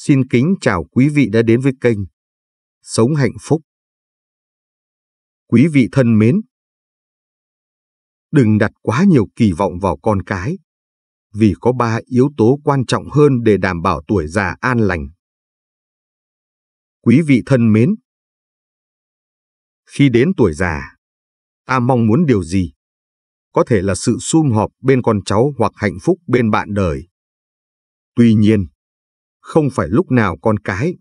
Xin kính chào quý vị đã đến với kênh Sống Hạnh Phúc. Quý vị thân mến, đừng đặt quá nhiều kỳ vọng vào con cái, vì có ba yếu tố quan trọng hơn để đảm bảo tuổi già an lành. Quý vị thân mến, khi đến tuổi già, ta mong muốn điều gì? Có thể là sự sum họp bên con cháu hoặc hạnh phúc bên bạn đời. Tuy nhiên, không phải lúc nào con cái,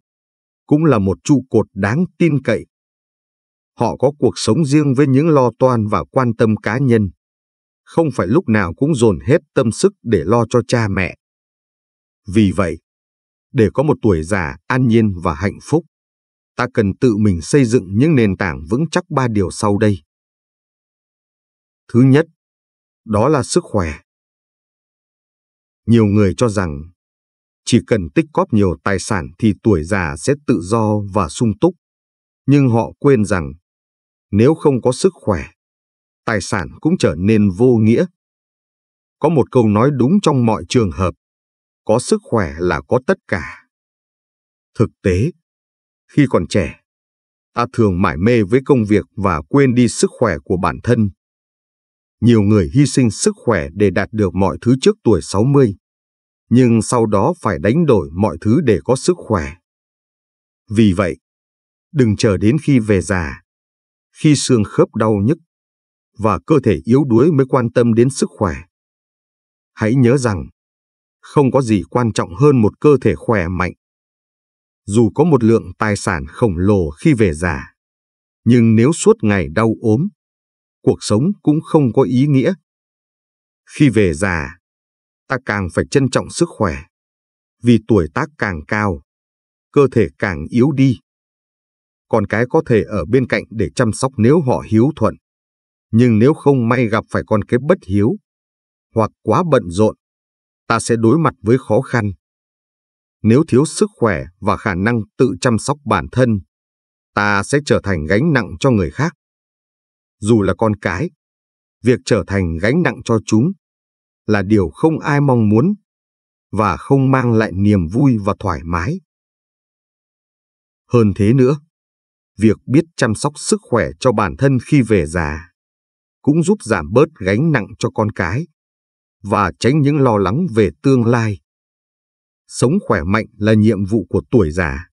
cũng là một trụ cột đáng tin cậy. Họ có cuộc sống riêng với những lo toan và quan tâm cá nhân, không phải lúc nào cũng dồn hết tâm sức để lo cho cha mẹ. Vì vậy, để có một tuổi già an nhiên và hạnh phúc, ta cần tự mình xây dựng những nền tảng vững chắc ba điều sau đây. Thứ nhất, đó là sức khỏe. Nhiều người cho rằng chỉ cần tích cóp nhiều tài sản thì tuổi già sẽ tự do và sung túc. Nhưng họ quên rằng, nếu không có sức khỏe, tài sản cũng trở nên vô nghĩa. Có một câu nói đúng trong mọi trường hợp, có sức khỏe là có tất cả. Thực tế, khi còn trẻ, ta thường mải mê với công việc và quên đi sức khỏe của bản thân. Nhiều người hy sinh sức khỏe để đạt được mọi thứ trước tuổi 60 nhưng sau đó phải đánh đổi mọi thứ để có sức khỏe. Vì vậy, đừng chờ đến khi về già, khi xương khớp đau nhức và cơ thể yếu đuối mới quan tâm đến sức khỏe. Hãy nhớ rằng, không có gì quan trọng hơn một cơ thể khỏe mạnh. Dù có một lượng tài sản khổng lồ khi về già, nhưng nếu suốt ngày đau ốm, cuộc sống cũng không có ý nghĩa. Khi về già, ta càng phải trân trọng sức khỏe. Vì tuổi tác càng cao, cơ thể càng yếu đi. Còn cái có thể ở bên cạnh để chăm sóc nếu họ hiếu thuận. Nhưng nếu không may gặp phải con cái bất hiếu, hoặc quá bận rộn, ta sẽ đối mặt với khó khăn. Nếu thiếu sức khỏe và khả năng tự chăm sóc bản thân, ta sẽ trở thành gánh nặng cho người khác. Dù là con cái, việc trở thành gánh nặng cho chúng là điều không ai mong muốn và không mang lại niềm vui và thoải mái. Hơn thế nữa, việc biết chăm sóc sức khỏe cho bản thân khi về già cũng giúp giảm bớt gánh nặng cho con cái và tránh những lo lắng về tương lai. Sống khỏe mạnh là nhiệm vụ của tuổi già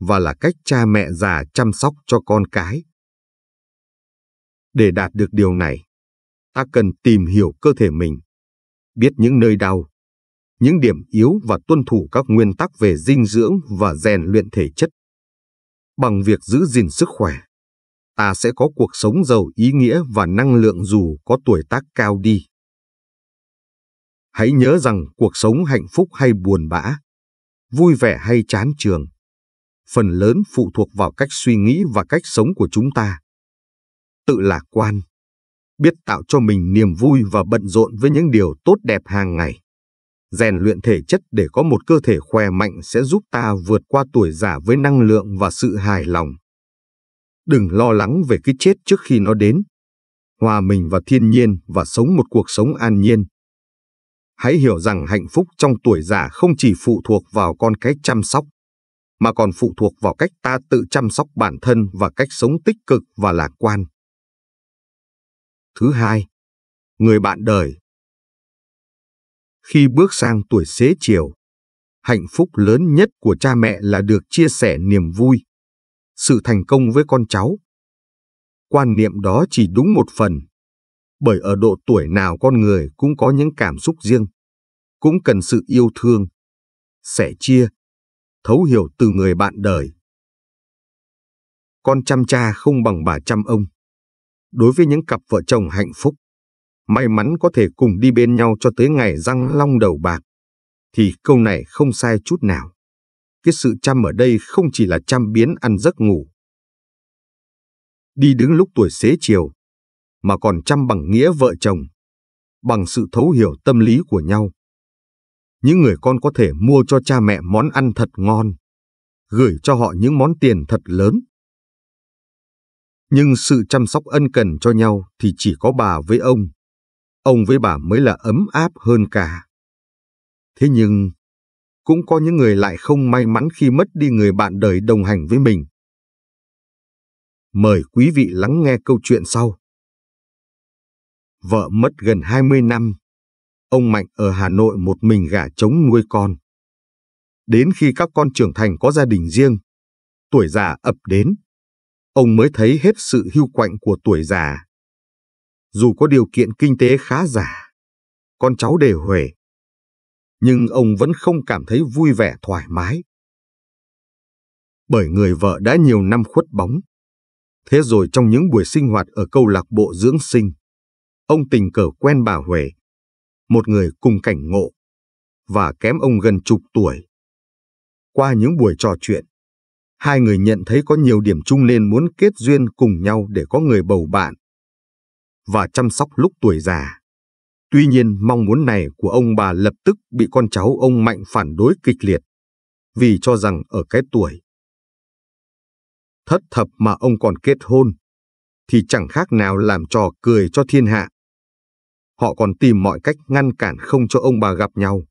và là cách cha mẹ già chăm sóc cho con cái. Để đạt được điều này, ta cần tìm hiểu cơ thể mình biết những nơi đau, những điểm yếu và tuân thủ các nguyên tắc về dinh dưỡng và rèn luyện thể chất. Bằng việc giữ gìn sức khỏe, ta sẽ có cuộc sống giàu ý nghĩa và năng lượng dù có tuổi tác cao đi. Hãy nhớ rằng cuộc sống hạnh phúc hay buồn bã, vui vẻ hay chán trường, phần lớn phụ thuộc vào cách suy nghĩ và cách sống của chúng ta. Tự lạc quan, biết tạo cho mình niềm vui và bận rộn với những điều tốt đẹp hàng ngày. Rèn luyện thể chất để có một cơ thể khỏe mạnh sẽ giúp ta vượt qua tuổi già với năng lượng và sự hài lòng. Đừng lo lắng về cái chết trước khi nó đến. Hòa mình vào thiên nhiên và sống một cuộc sống an nhiên. Hãy hiểu rằng hạnh phúc trong tuổi già không chỉ phụ thuộc vào con cái chăm sóc, mà còn phụ thuộc vào cách ta tự chăm sóc bản thân và cách sống tích cực và lạc quan. Thứ hai, người bạn đời. Khi bước sang tuổi xế chiều, hạnh phúc lớn nhất của cha mẹ là được chia sẻ niềm vui, sự thành công với con cháu. Quan niệm đó chỉ đúng một phần, bởi ở độ tuổi nào con người cũng có những cảm xúc riêng, cũng cần sự yêu thương, sẻ chia, thấu hiểu từ người bạn đời. Con chăm cha không bằng bà chăm ông đối với những cặp vợ chồng hạnh phúc, may mắn có thể cùng đi bên nhau cho tới ngày răng long đầu bạc, thì câu này không sai chút nào. Cái sự chăm ở đây không chỉ là chăm biến ăn giấc ngủ. Đi đứng lúc tuổi xế chiều, mà còn chăm bằng nghĩa vợ chồng, bằng sự thấu hiểu tâm lý của nhau. Những người con có thể mua cho cha mẹ món ăn thật ngon, gửi cho họ những món tiền thật lớn, nhưng sự chăm sóc ân cần cho nhau thì chỉ có bà với ông. Ông với bà mới là ấm áp hơn cả. Thế nhưng, cũng có những người lại không may mắn khi mất đi người bạn đời đồng hành với mình. Mời quý vị lắng nghe câu chuyện sau. Vợ mất gần 20 năm, ông Mạnh ở Hà Nội một mình gả trống nuôi con. Đến khi các con trưởng thành có gia đình riêng, tuổi già ập đến ông mới thấy hết sự hưu quạnh của tuổi già. Dù có điều kiện kinh tế khá giả, con cháu đề huề, nhưng ông vẫn không cảm thấy vui vẻ thoải mái. Bởi người vợ đã nhiều năm khuất bóng. Thế rồi trong những buổi sinh hoạt ở câu lạc bộ dưỡng sinh, ông tình cờ quen bà Huệ, một người cùng cảnh ngộ, và kém ông gần chục tuổi. Qua những buổi trò chuyện, Hai người nhận thấy có nhiều điểm chung nên muốn kết duyên cùng nhau để có người bầu bạn và chăm sóc lúc tuổi già. Tuy nhiên mong muốn này của ông bà lập tức bị con cháu ông Mạnh phản đối kịch liệt vì cho rằng ở cái tuổi thất thập mà ông còn kết hôn thì chẳng khác nào làm trò cười cho thiên hạ. Họ còn tìm mọi cách ngăn cản không cho ông bà gặp nhau.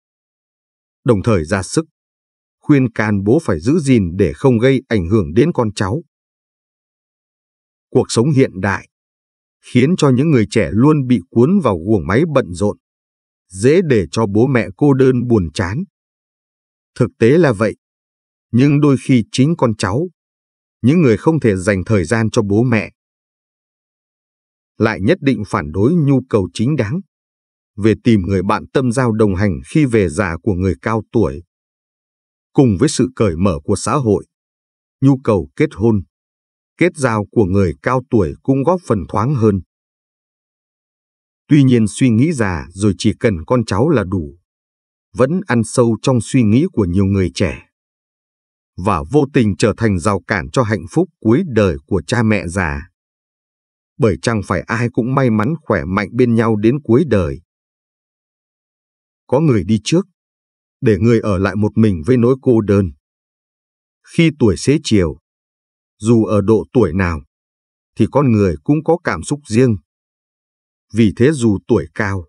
Đồng thời ra sức khuyên can bố phải giữ gìn để không gây ảnh hưởng đến con cháu. Cuộc sống hiện đại khiến cho những người trẻ luôn bị cuốn vào guồng máy bận rộn, dễ để cho bố mẹ cô đơn buồn chán. Thực tế là vậy, nhưng đôi khi chính con cháu, những người không thể dành thời gian cho bố mẹ, lại nhất định phản đối nhu cầu chính đáng về tìm người bạn tâm giao đồng hành khi về già của người cao tuổi cùng với sự cởi mở của xã hội, nhu cầu kết hôn, kết giao của người cao tuổi cũng góp phần thoáng hơn. Tuy nhiên suy nghĩ già rồi chỉ cần con cháu là đủ, vẫn ăn sâu trong suy nghĩ của nhiều người trẻ và vô tình trở thành rào cản cho hạnh phúc cuối đời của cha mẹ già. Bởi chẳng phải ai cũng may mắn khỏe mạnh bên nhau đến cuối đời. Có người đi trước, để người ở lại một mình với nỗi cô đơn. Khi tuổi xế chiều, dù ở độ tuổi nào, thì con người cũng có cảm xúc riêng. Vì thế dù tuổi cao,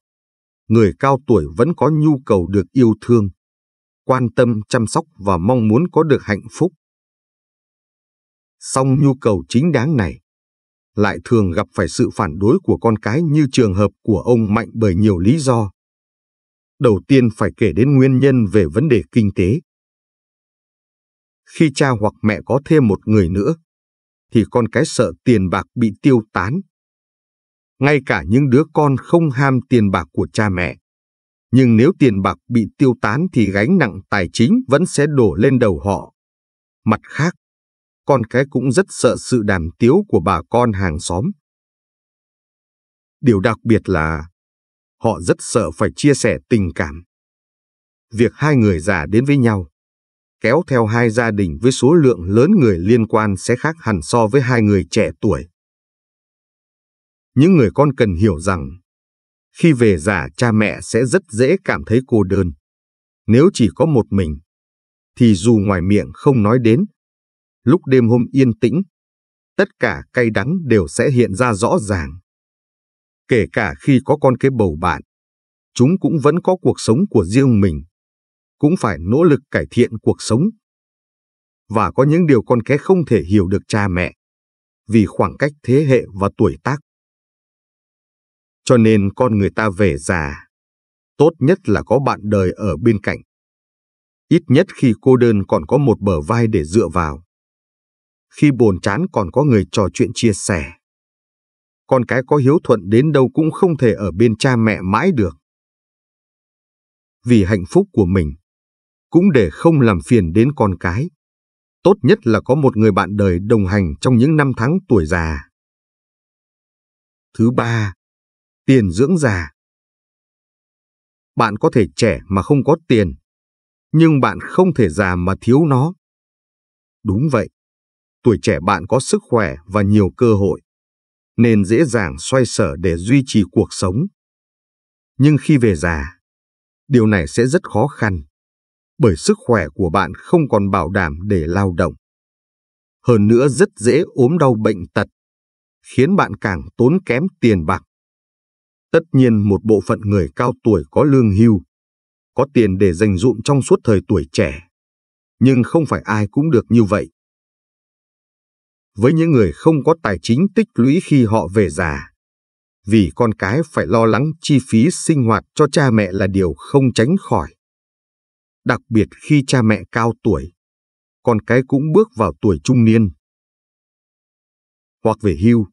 người cao tuổi vẫn có nhu cầu được yêu thương, quan tâm chăm sóc và mong muốn có được hạnh phúc. Song nhu cầu chính đáng này lại thường gặp phải sự phản đối của con cái như trường hợp của ông Mạnh bởi nhiều lý do đầu tiên phải kể đến nguyên nhân về vấn đề kinh tế. Khi cha hoặc mẹ có thêm một người nữa, thì con cái sợ tiền bạc bị tiêu tán. Ngay cả những đứa con không ham tiền bạc của cha mẹ, nhưng nếu tiền bạc bị tiêu tán thì gánh nặng tài chính vẫn sẽ đổ lên đầu họ. Mặt khác, con cái cũng rất sợ sự đàm tiếu của bà con hàng xóm. Điều đặc biệt là họ rất sợ phải chia sẻ tình cảm. Việc hai người già đến với nhau, kéo theo hai gia đình với số lượng lớn người liên quan sẽ khác hẳn so với hai người trẻ tuổi. Những người con cần hiểu rằng, khi về già cha mẹ sẽ rất dễ cảm thấy cô đơn. Nếu chỉ có một mình, thì dù ngoài miệng không nói đến, lúc đêm hôm yên tĩnh, tất cả cay đắng đều sẽ hiện ra rõ ràng kể cả khi có con cái bầu bạn. Chúng cũng vẫn có cuộc sống của riêng mình, cũng phải nỗ lực cải thiện cuộc sống. Và có những điều con cái không thể hiểu được cha mẹ, vì khoảng cách thế hệ và tuổi tác. Cho nên con người ta về già, tốt nhất là có bạn đời ở bên cạnh. Ít nhất khi cô đơn còn có một bờ vai để dựa vào. Khi buồn chán còn có người trò chuyện chia sẻ con cái có hiếu thuận đến đâu cũng không thể ở bên cha mẹ mãi được. Vì hạnh phúc của mình, cũng để không làm phiền đến con cái. Tốt nhất là có một người bạn đời đồng hành trong những năm tháng tuổi già. Thứ ba, tiền dưỡng già. Bạn có thể trẻ mà không có tiền, nhưng bạn không thể già mà thiếu nó. Đúng vậy, tuổi trẻ bạn có sức khỏe và nhiều cơ hội nên dễ dàng xoay sở để duy trì cuộc sống. Nhưng khi về già, điều này sẽ rất khó khăn, bởi sức khỏe của bạn không còn bảo đảm để lao động. Hơn nữa rất dễ ốm đau bệnh tật, khiến bạn càng tốn kém tiền bạc. Tất nhiên một bộ phận người cao tuổi có lương hưu, có tiền để dành dụm trong suốt thời tuổi trẻ. Nhưng không phải ai cũng được như vậy với những người không có tài chính tích lũy khi họ về già. Vì con cái phải lo lắng chi phí sinh hoạt cho cha mẹ là điều không tránh khỏi. Đặc biệt khi cha mẹ cao tuổi, con cái cũng bước vào tuổi trung niên. Hoặc về hưu,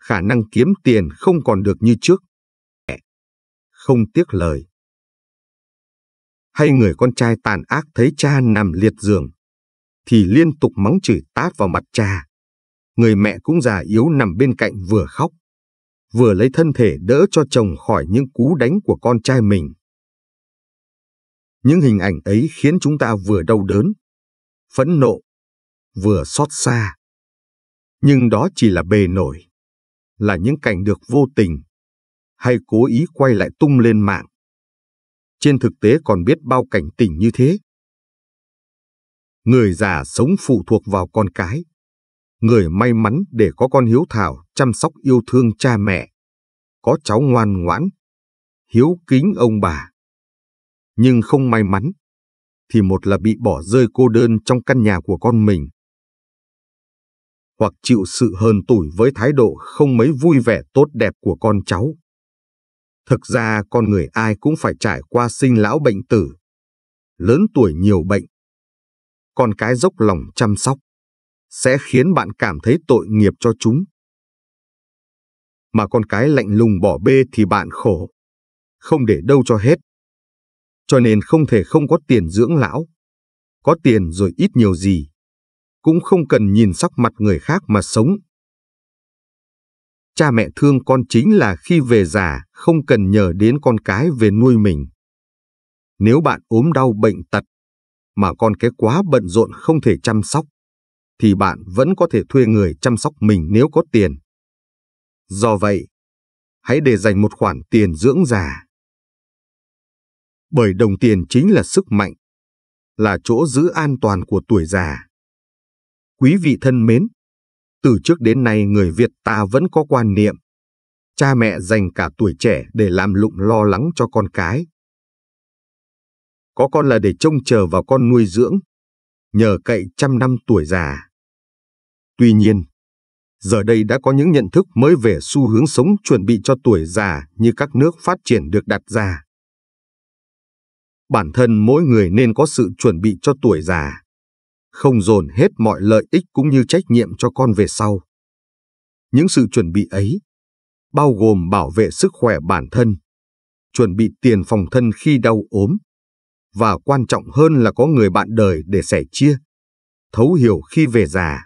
khả năng kiếm tiền không còn được như trước. Không tiếc lời. Hay người con trai tàn ác thấy cha nằm liệt giường, thì liên tục mắng chửi tát vào mặt cha người mẹ cũng già yếu nằm bên cạnh vừa khóc, vừa lấy thân thể đỡ cho chồng khỏi những cú đánh của con trai mình. Những hình ảnh ấy khiến chúng ta vừa đau đớn, phẫn nộ, vừa xót xa. Nhưng đó chỉ là bề nổi, là những cảnh được vô tình hay cố ý quay lại tung lên mạng. Trên thực tế còn biết bao cảnh tình như thế. Người già sống phụ thuộc vào con cái, người may mắn để có con hiếu thảo chăm sóc yêu thương cha mẹ, có cháu ngoan ngoãn, hiếu kính ông bà. Nhưng không may mắn, thì một là bị bỏ rơi cô đơn trong căn nhà của con mình, hoặc chịu sự hờn tủi với thái độ không mấy vui vẻ tốt đẹp của con cháu. Thực ra con người ai cũng phải trải qua sinh lão bệnh tử, lớn tuổi nhiều bệnh, con cái dốc lòng chăm sóc sẽ khiến bạn cảm thấy tội nghiệp cho chúng. Mà con cái lạnh lùng bỏ bê thì bạn khổ, không để đâu cho hết. Cho nên không thể không có tiền dưỡng lão, có tiền rồi ít nhiều gì, cũng không cần nhìn sắc mặt người khác mà sống. Cha mẹ thương con chính là khi về già không cần nhờ đến con cái về nuôi mình. Nếu bạn ốm đau bệnh tật, mà con cái quá bận rộn không thể chăm sóc, thì bạn vẫn có thể thuê người chăm sóc mình nếu có tiền. Do vậy, hãy để dành một khoản tiền dưỡng già. Bởi đồng tiền chính là sức mạnh, là chỗ giữ an toàn của tuổi già. Quý vị thân mến, từ trước đến nay người Việt ta vẫn có quan niệm, cha mẹ dành cả tuổi trẻ để làm lụng lo lắng cho con cái. Có con là để trông chờ vào con nuôi dưỡng, nhờ cậy trăm năm tuổi già. Tuy nhiên, giờ đây đã có những nhận thức mới về xu hướng sống chuẩn bị cho tuổi già như các nước phát triển được đặt ra. Bản thân mỗi người nên có sự chuẩn bị cho tuổi già, không dồn hết mọi lợi ích cũng như trách nhiệm cho con về sau. Những sự chuẩn bị ấy bao gồm bảo vệ sức khỏe bản thân, chuẩn bị tiền phòng thân khi đau ốm, và quan trọng hơn là có người bạn đời để sẻ chia, thấu hiểu khi về già.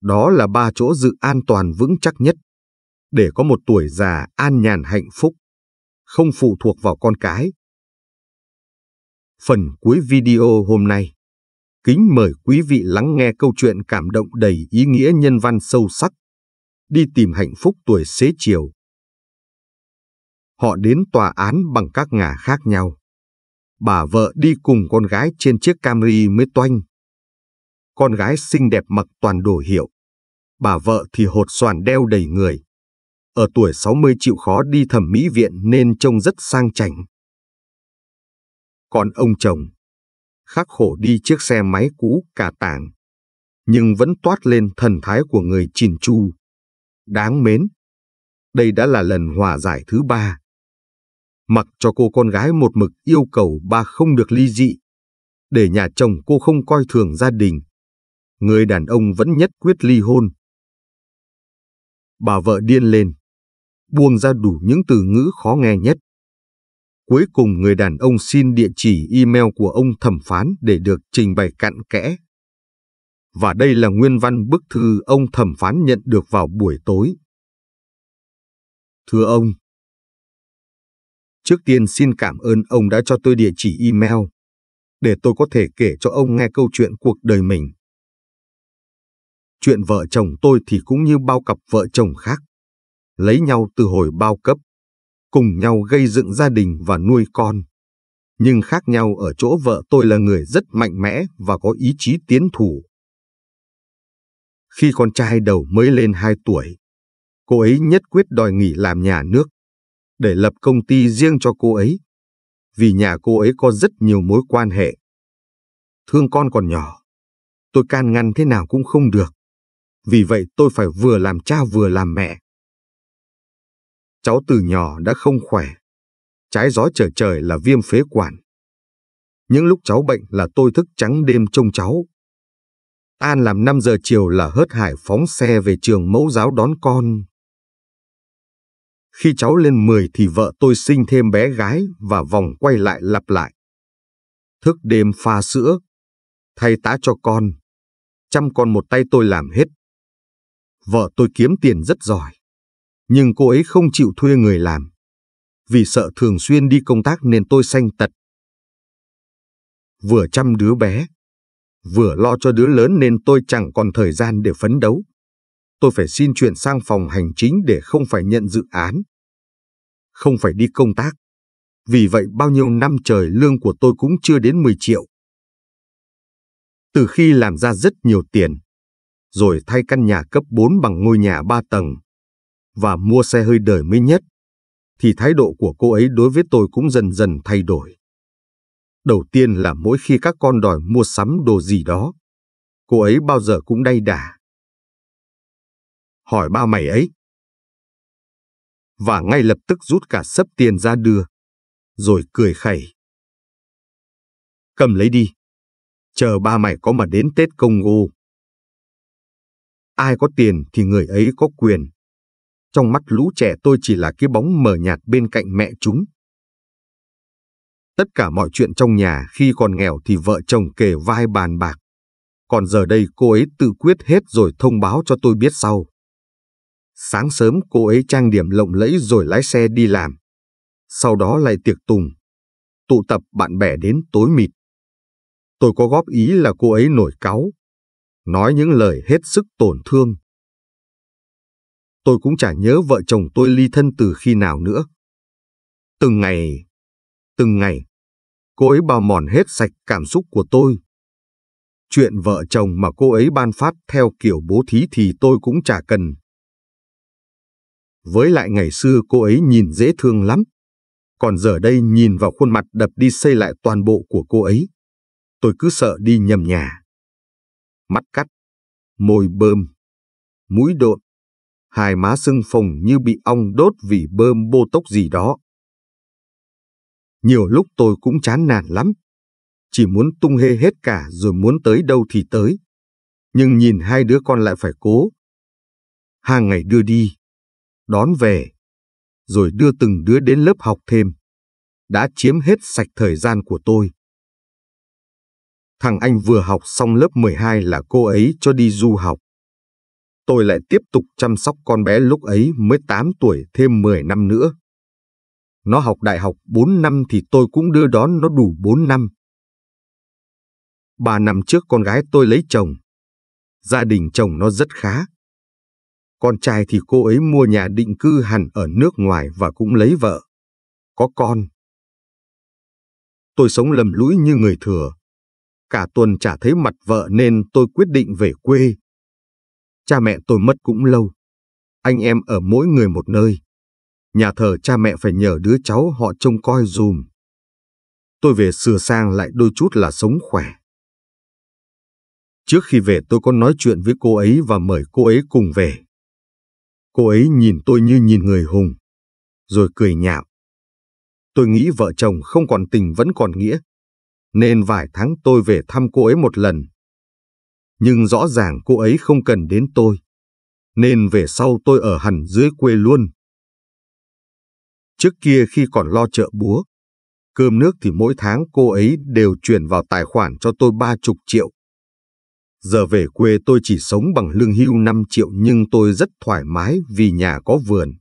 Đó là ba chỗ dự an toàn vững chắc nhất, để có một tuổi già an nhàn hạnh phúc, không phụ thuộc vào con cái. Phần cuối video hôm nay, kính mời quý vị lắng nghe câu chuyện cảm động đầy ý nghĩa nhân văn sâu sắc, đi tìm hạnh phúc tuổi xế chiều. Họ đến tòa án bằng các ngả khác nhau bà vợ đi cùng con gái trên chiếc Camry mới toanh, con gái xinh đẹp mặc toàn đồ hiệu. Bà vợ thì hột xoàn đeo đầy người. Ở tuổi 60 chịu khó đi thẩm mỹ viện nên trông rất sang chảnh. Còn ông chồng, khắc khổ đi chiếc xe máy cũ cả tảng, nhưng vẫn toát lên thần thái của người chìn chu. Đáng mến, đây đã là lần hòa giải thứ ba. Mặc cho cô con gái một mực yêu cầu ba không được ly dị, để nhà chồng cô không coi thường gia đình, người đàn ông vẫn nhất quyết ly hôn. Bà vợ điên lên, buông ra đủ những từ ngữ khó nghe nhất. Cuối cùng người đàn ông xin địa chỉ email của ông thẩm phán để được trình bày cặn kẽ. Và đây là nguyên văn bức thư ông thẩm phán nhận được vào buổi tối. Thưa ông, trước tiên xin cảm ơn ông đã cho tôi địa chỉ email, để tôi có thể kể cho ông nghe câu chuyện cuộc đời mình. Chuyện vợ chồng tôi thì cũng như bao cặp vợ chồng khác. Lấy nhau từ hồi bao cấp, cùng nhau gây dựng gia đình và nuôi con. Nhưng khác nhau ở chỗ vợ tôi là người rất mạnh mẽ và có ý chí tiến thủ. Khi con trai đầu mới lên 2 tuổi, cô ấy nhất quyết đòi nghỉ làm nhà nước, để lập công ty riêng cho cô ấy, vì nhà cô ấy có rất nhiều mối quan hệ. Thương con còn nhỏ, tôi can ngăn thế nào cũng không được vì vậy tôi phải vừa làm cha vừa làm mẹ. Cháu từ nhỏ đã không khỏe, trái gió trở trời là viêm phế quản. Những lúc cháu bệnh là tôi thức trắng đêm trông cháu. An làm 5 giờ chiều là hớt hải phóng xe về trường mẫu giáo đón con. Khi cháu lên 10 thì vợ tôi sinh thêm bé gái và vòng quay lại lặp lại. Thức đêm pha sữa, thay tá cho con. Chăm con một tay tôi làm hết Vợ tôi kiếm tiền rất giỏi. Nhưng cô ấy không chịu thuê người làm. Vì sợ thường xuyên đi công tác nên tôi sanh tật. Vừa chăm đứa bé, vừa lo cho đứa lớn nên tôi chẳng còn thời gian để phấn đấu. Tôi phải xin chuyển sang phòng hành chính để không phải nhận dự án. Không phải đi công tác. Vì vậy bao nhiêu năm trời lương của tôi cũng chưa đến 10 triệu. Từ khi làm ra rất nhiều tiền, rồi thay căn nhà cấp 4 bằng ngôi nhà 3 tầng và mua xe hơi đời mới nhất, thì thái độ của cô ấy đối với tôi cũng dần dần thay đổi. Đầu tiên là mỗi khi các con đòi mua sắm đồ gì đó, cô ấy bao giờ cũng đay đà Hỏi ba mày ấy. Và ngay lập tức rút cả sấp tiền ra đưa, rồi cười khẩy. Cầm lấy đi, chờ ba mày có mà đến Tết Công Ngô Ai có tiền thì người ấy có quyền. Trong mắt lũ trẻ tôi chỉ là cái bóng mờ nhạt bên cạnh mẹ chúng. Tất cả mọi chuyện trong nhà khi còn nghèo thì vợ chồng kề vai bàn bạc. Còn giờ đây cô ấy tự quyết hết rồi thông báo cho tôi biết sau. Sáng sớm cô ấy trang điểm lộng lẫy rồi lái xe đi làm. Sau đó lại tiệc tùng. Tụ tập bạn bè đến tối mịt. Tôi có góp ý là cô ấy nổi cáu, nói những lời hết sức tổn thương. Tôi cũng chả nhớ vợ chồng tôi ly thân từ khi nào nữa. Từng ngày, từng ngày, cô ấy bào mòn hết sạch cảm xúc của tôi. Chuyện vợ chồng mà cô ấy ban phát theo kiểu bố thí thì tôi cũng chả cần. Với lại ngày xưa cô ấy nhìn dễ thương lắm. Còn giờ đây nhìn vào khuôn mặt đập đi xây lại toàn bộ của cô ấy. Tôi cứ sợ đi nhầm nhà mắt cắt, môi bơm, mũi độn, hai má sưng phồng như bị ong đốt vì bơm bô tốc gì đó. Nhiều lúc tôi cũng chán nản lắm, chỉ muốn tung hê hết cả rồi muốn tới đâu thì tới. Nhưng nhìn hai đứa con lại phải cố. Hàng ngày đưa đi, đón về, rồi đưa từng đứa đến lớp học thêm. Đã chiếm hết sạch thời gian của tôi. Thằng anh vừa học xong lớp 12 là cô ấy cho đi du học. Tôi lại tiếp tục chăm sóc con bé lúc ấy mới 8 tuổi thêm 10 năm nữa. Nó học đại học 4 năm thì tôi cũng đưa đón nó đủ 4 năm. 3 năm trước con gái tôi lấy chồng. Gia đình chồng nó rất khá. Con trai thì cô ấy mua nhà định cư hẳn ở nước ngoài và cũng lấy vợ. Có con. Tôi sống lầm lũi như người thừa, Cả tuần chả thấy mặt vợ nên tôi quyết định về quê. Cha mẹ tôi mất cũng lâu. Anh em ở mỗi người một nơi. Nhà thờ cha mẹ phải nhờ đứa cháu họ trông coi dùm. Tôi về sửa sang lại đôi chút là sống khỏe. Trước khi về tôi có nói chuyện với cô ấy và mời cô ấy cùng về. Cô ấy nhìn tôi như nhìn người hùng, rồi cười nhạo. Tôi nghĩ vợ chồng không còn tình vẫn còn nghĩa, nên vài tháng tôi về thăm cô ấy một lần. Nhưng rõ ràng cô ấy không cần đến tôi, nên về sau tôi ở hẳn dưới quê luôn. Trước kia khi còn lo chợ búa, cơm nước thì mỗi tháng cô ấy đều chuyển vào tài khoản cho tôi ba chục triệu. Giờ về quê tôi chỉ sống bằng lương hưu 5 triệu nhưng tôi rất thoải mái vì nhà có vườn.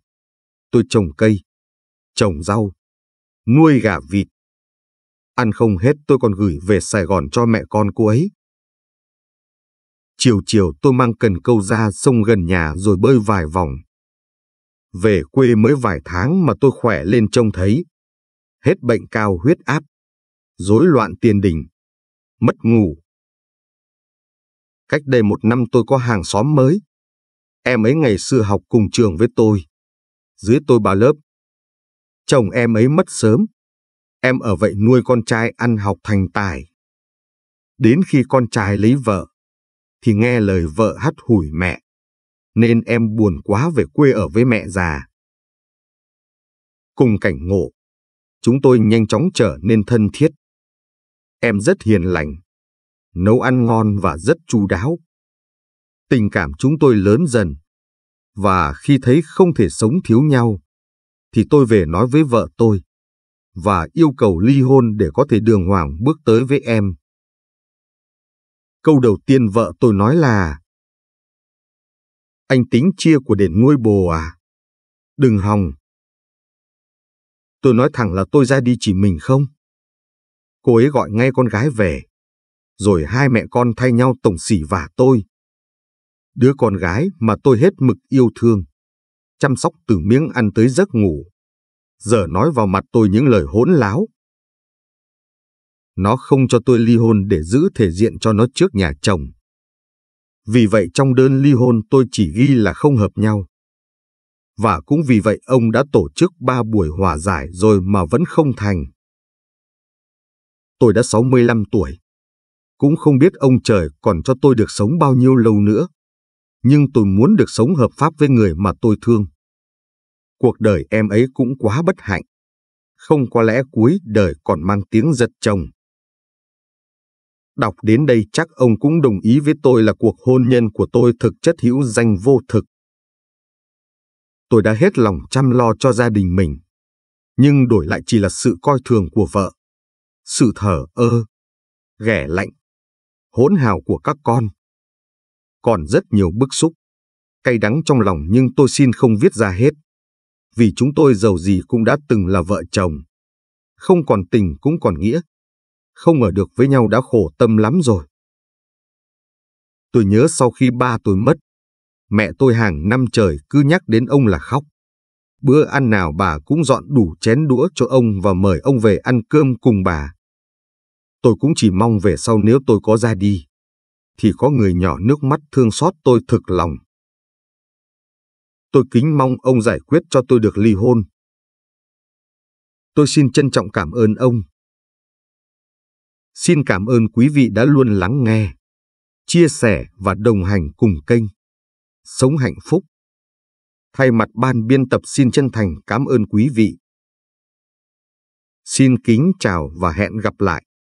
Tôi trồng cây, trồng rau, nuôi gà vịt, Ăn không hết tôi còn gửi về Sài Gòn cho mẹ con cô ấy. Chiều chiều tôi mang cần câu ra sông gần nhà rồi bơi vài vòng. Về quê mới vài tháng mà tôi khỏe lên trông thấy. Hết bệnh cao huyết áp, rối loạn tiền đình, mất ngủ. Cách đây một năm tôi có hàng xóm mới. Em ấy ngày xưa học cùng trường với tôi. Dưới tôi ba lớp. Chồng em ấy mất sớm, Em ở vậy nuôi con trai ăn học thành tài. Đến khi con trai lấy vợ, thì nghe lời vợ hắt hủi mẹ, nên em buồn quá về quê ở với mẹ già. Cùng cảnh ngộ, chúng tôi nhanh chóng trở nên thân thiết. Em rất hiền lành, nấu ăn ngon và rất chu đáo. Tình cảm chúng tôi lớn dần, và khi thấy không thể sống thiếu nhau, thì tôi về nói với vợ tôi và yêu cầu ly hôn để có thể đường hoàng bước tới với em. Câu đầu tiên vợ tôi nói là Anh tính chia của đền nuôi bồ à? Đừng hòng. Tôi nói thẳng là tôi ra đi chỉ mình không? Cô ấy gọi ngay con gái về. Rồi hai mẹ con thay nhau tổng sỉ vả tôi. Đứa con gái mà tôi hết mực yêu thương. Chăm sóc từ miếng ăn tới giấc ngủ giờ nói vào mặt tôi những lời hỗn láo. Nó không cho tôi ly hôn để giữ thể diện cho nó trước nhà chồng. Vì vậy trong đơn ly hôn tôi chỉ ghi là không hợp nhau. Và cũng vì vậy ông đã tổ chức ba buổi hòa giải rồi mà vẫn không thành. Tôi đã 65 tuổi. Cũng không biết ông trời còn cho tôi được sống bao nhiêu lâu nữa. Nhưng tôi muốn được sống hợp pháp với người mà tôi thương cuộc đời em ấy cũng quá bất hạnh. Không có lẽ cuối đời còn mang tiếng giật chồng. Đọc đến đây chắc ông cũng đồng ý với tôi là cuộc hôn nhân của tôi thực chất hữu danh vô thực. Tôi đã hết lòng chăm lo cho gia đình mình, nhưng đổi lại chỉ là sự coi thường của vợ, sự thở ơ, ghẻ lạnh, hỗn hào của các con. Còn rất nhiều bức xúc, cay đắng trong lòng nhưng tôi xin không viết ra hết vì chúng tôi giàu gì cũng đã từng là vợ chồng. Không còn tình cũng còn nghĩa. Không ở được với nhau đã khổ tâm lắm rồi. Tôi nhớ sau khi ba tôi mất, mẹ tôi hàng năm trời cứ nhắc đến ông là khóc. Bữa ăn nào bà cũng dọn đủ chén đũa cho ông và mời ông về ăn cơm cùng bà. Tôi cũng chỉ mong về sau nếu tôi có ra đi, thì có người nhỏ nước mắt thương xót tôi thực lòng. Tôi kính mong ông giải quyết cho tôi được ly hôn. Tôi xin trân trọng cảm ơn ông. Xin cảm ơn quý vị đã luôn lắng nghe, chia sẻ và đồng hành cùng kênh. Sống hạnh phúc. Thay mặt ban biên tập xin chân thành cảm ơn quý vị. Xin kính chào và hẹn gặp lại.